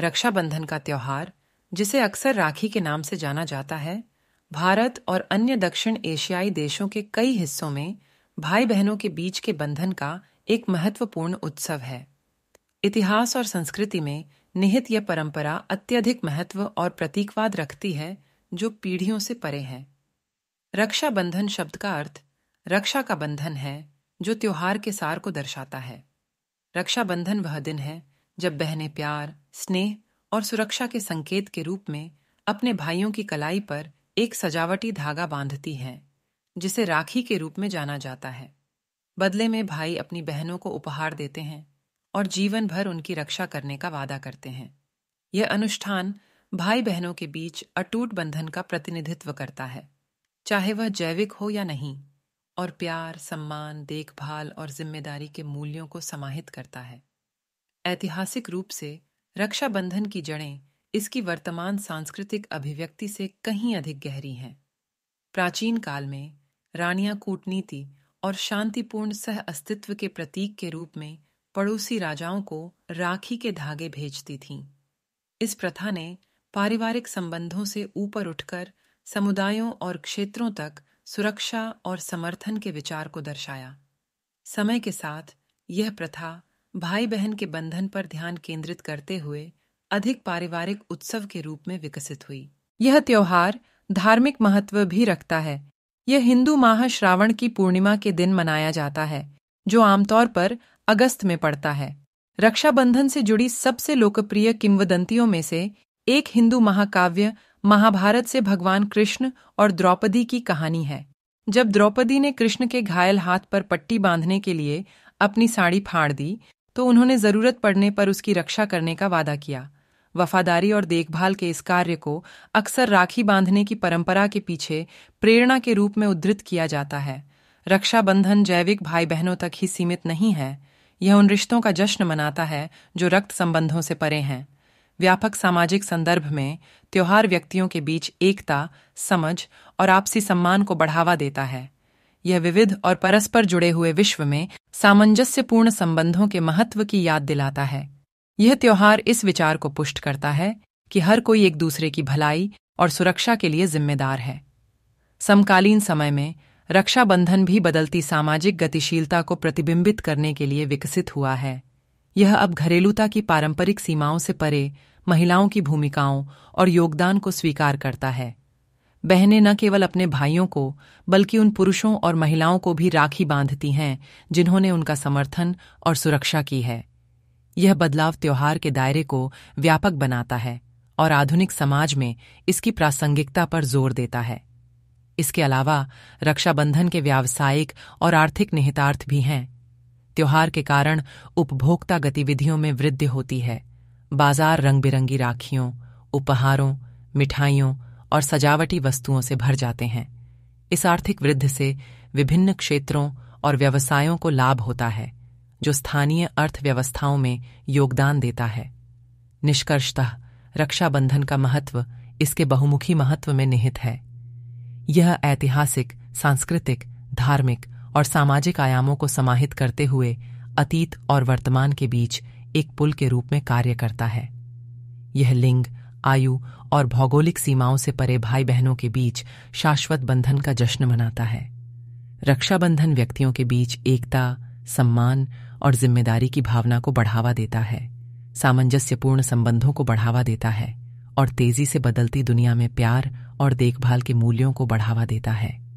रक्षाबंधन का त्यौहार जिसे अक्सर राखी के नाम से जाना जाता है भारत और अन्य दक्षिण एशियाई देशों के कई हिस्सों में भाई बहनों के बीच के बंधन का एक महत्वपूर्ण उत्सव है इतिहास और संस्कृति में निहित यह परंपरा अत्यधिक महत्व और प्रतीकवाद रखती है जो पीढ़ियों से परे है रक्षाबंधन शब्द का अर्थ रक्षा का बंधन है जो त्योहार के सार को दर्शाता है रक्षाबंधन वह दिन है जब बहनें प्यार स्नेह और सुरक्षा के संकेत के रूप में अपने भाइयों की कलाई पर एक सजावटी धागा बांधती हैं जिसे राखी के रूप में जाना जाता है बदले में भाई अपनी बहनों को उपहार देते हैं और जीवन भर उनकी रक्षा करने का वादा करते हैं यह अनुष्ठान भाई बहनों के बीच अटूट बंधन का प्रतिनिधित्व करता है चाहे वह जैविक हो या नहीं और प्यार सम्मान देखभाल और जिम्मेदारी के मूल्यों को समाहित करता है ऐतिहासिक रूप से रक्षाबंधन की जड़ें इसकी वर्तमान सांस्कृतिक अभिव्यक्ति से कहीं अधिक गहरी हैं प्राचीन काल में रानियां कूटनीति और शांतिपूर्ण सह अस्तित्व के प्रतीक के रूप में पड़ोसी राजाओं को राखी के धागे भेजती थीं इस प्रथा ने पारिवारिक संबंधों से ऊपर उठकर समुदायों और क्षेत्रों तक सुरक्षा और समर्थन के विचार को दर्शाया समय के साथ यह प्रथा भाई बहन के बंधन पर ध्यान केंद्रित करते हुए अधिक पारिवारिक उत्सव के रूप में विकसित हुई यह त्योहार धार्मिक महत्व भी रखता है यह हिंदू माह श्रावण की पूर्णिमा के दिन मनाया जाता है जो आमतौर पर अगस्त में पड़ता है रक्षाबंधन से जुड़ी सबसे लोकप्रिय किंवदंतियों में से एक हिंदू महाकाव्य महाभारत से भगवान कृष्ण और द्रौपदी की कहानी है जब द्रौपदी ने कृष्ण के घायल हाथ पर पट्टी बांधने के लिए अपनी साड़ी फाड़ दी तो उन्होंने ज़रूरत पड़ने पर उसकी रक्षा करने का वादा किया वफादारी और देखभाल के इस कार्य को अक्सर राखी बांधने की परंपरा के पीछे प्रेरणा के रूप में उद्धृत किया जाता है रक्षाबंधन जैविक भाई बहनों तक ही सीमित नहीं है यह उन रिश्तों का जश्न मनाता है जो रक्त संबंधों से परे हैं व्यापक सामाजिक संदर्भ में त्यौहार व्यक्तियों के बीच एकता समझ और आपसी सम्मान को बढ़ावा देता है यह विविध और परस्पर जुड़े हुए विश्व में सामंजस्यपूर्ण संबंधों के महत्व की याद दिलाता है यह त्योहार इस विचार को पुष्ट करता है कि हर कोई एक दूसरे की भलाई और सुरक्षा के लिए जिम्मेदार है समकालीन समय में रक्षाबंधन भी बदलती सामाजिक गतिशीलता को प्रतिबिंबित करने के लिए विकसित हुआ है यह अब घरेलूता की पारंपरिक सीमाओं से परे महिलाओं की भूमिकाओं और योगदान को स्वीकार करता है बहनें न केवल अपने भाइयों को बल्कि उन पुरुषों और महिलाओं को भी राखी बांधती हैं जिन्होंने उनका समर्थन और सुरक्षा की है यह बदलाव त्योहार के दायरे को व्यापक बनाता है और आधुनिक समाज में इसकी प्रासंगिकता पर जोर देता है इसके अलावा रक्षाबंधन के व्यावसायिक और आर्थिक निहितार्थ भी हैं त्योहार के कारण उपभोक्ता गतिविधियों में वृद्धि होती है बाजार रंग बिरंगी राखियों उपहारों मिठाइयों और सजावटी वस्तुओं से भर जाते हैं इस आर्थिक वृद्धि से विभिन्न क्षेत्रों और व्यवसायों को लाभ होता है जो स्थानीय अर्थव्यवस्थाओं में योगदान देता है निष्कर्षतः रक्षाबंधन का महत्व इसके बहुमुखी महत्व में निहित है यह ऐतिहासिक सांस्कृतिक धार्मिक और सामाजिक आयामों को समाहित करते हुए अतीत और वर्तमान के बीच एक पुल के रूप में कार्य करता है यह लिंग आयु और भौगोलिक सीमाओं से परे भाई बहनों के बीच शाश्वत बंधन का जश्न मनाता है रक्षाबंधन व्यक्तियों के बीच एकता सम्मान और जिम्मेदारी की भावना को बढ़ावा देता है सामंजस्यपूर्ण संबंधों को बढ़ावा देता है और तेजी से बदलती दुनिया में प्यार और देखभाल के मूल्यों को बढ़ावा देता है